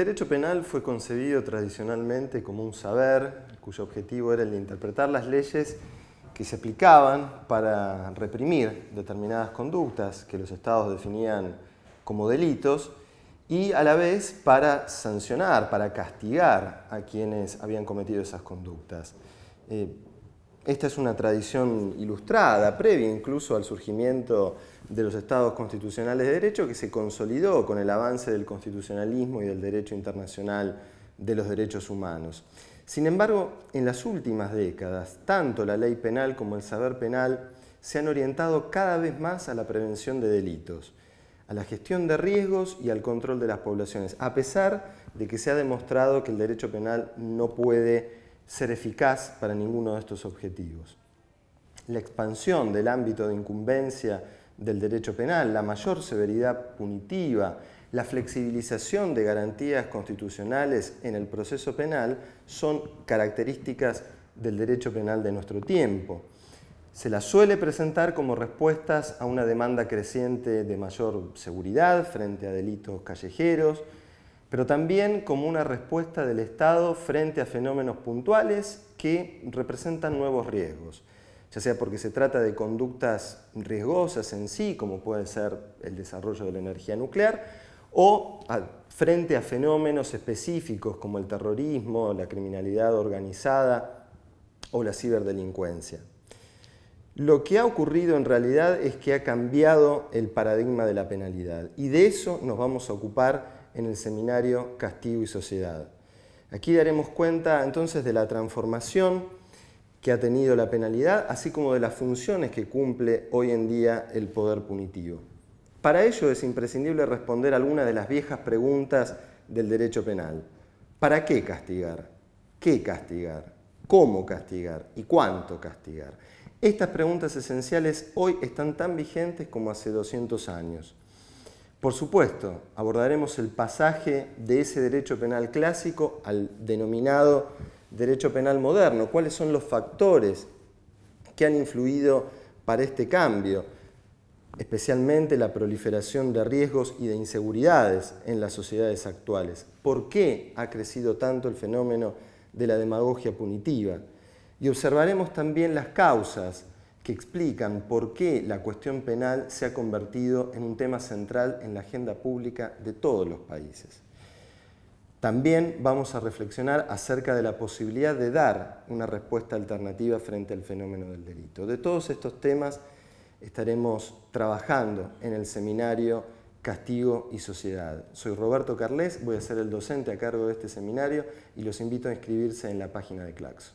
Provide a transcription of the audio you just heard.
El derecho penal fue concebido tradicionalmente como un saber cuyo objetivo era el de interpretar las leyes que se aplicaban para reprimir determinadas conductas que los estados definían como delitos y a la vez para sancionar, para castigar a quienes habían cometido esas conductas. Eh, esta es una tradición ilustrada, previa incluso al surgimiento de los estados constitucionales de derecho, que se consolidó con el avance del constitucionalismo y del derecho internacional de los derechos humanos. Sin embargo, en las últimas décadas, tanto la ley penal como el saber penal se han orientado cada vez más a la prevención de delitos, a la gestión de riesgos y al control de las poblaciones, a pesar de que se ha demostrado que el derecho penal no puede ser eficaz para ninguno de estos objetivos. La expansión del ámbito de incumbencia del derecho penal, la mayor severidad punitiva, la flexibilización de garantías constitucionales en el proceso penal son características del derecho penal de nuestro tiempo. Se las suele presentar como respuestas a una demanda creciente de mayor seguridad frente a delitos callejeros, pero también como una respuesta del Estado frente a fenómenos puntuales que representan nuevos riesgos, ya sea porque se trata de conductas riesgosas en sí, como puede ser el desarrollo de la energía nuclear, o frente a fenómenos específicos como el terrorismo, la criminalidad organizada o la ciberdelincuencia. Lo que ha ocurrido en realidad es que ha cambiado el paradigma de la penalidad y de eso nos vamos a ocupar en el seminario Castigo y Sociedad. Aquí daremos cuenta entonces de la transformación que ha tenido la penalidad, así como de las funciones que cumple hoy en día el poder punitivo. Para ello es imprescindible responder algunas de las viejas preguntas del derecho penal. ¿Para qué castigar? ¿Qué castigar? ¿Cómo castigar? ¿Y cuánto castigar? Estas preguntas esenciales hoy están tan vigentes como hace 200 años. Por supuesto, abordaremos el pasaje de ese derecho penal clásico al denominado derecho penal moderno, cuáles son los factores que han influido para este cambio, especialmente la proliferación de riesgos y de inseguridades en las sociedades actuales. ¿Por qué ha crecido tanto el fenómeno de la demagogia punitiva? Y observaremos también las causas explican por qué la cuestión penal se ha convertido en un tema central en la agenda pública de todos los países. También vamos a reflexionar acerca de la posibilidad de dar una respuesta alternativa frente al fenómeno del delito. De todos estos temas estaremos trabajando en el seminario Castigo y Sociedad. Soy Roberto Carles, voy a ser el docente a cargo de este seminario y los invito a inscribirse en la página de Claxo.